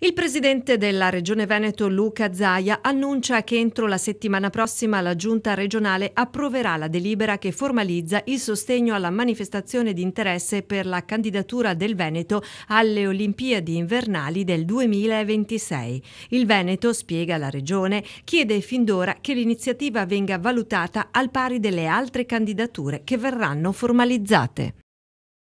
Il presidente della Regione Veneto Luca Zaia annuncia che entro la settimana prossima la Giunta regionale approverà la delibera che formalizza il sostegno alla manifestazione di interesse per la candidatura del Veneto alle Olimpiadi invernali del 2026. Il Veneto, spiega la Regione, chiede fin d'ora che l'iniziativa venga valutata al pari delle altre candidature che verranno formalizzate.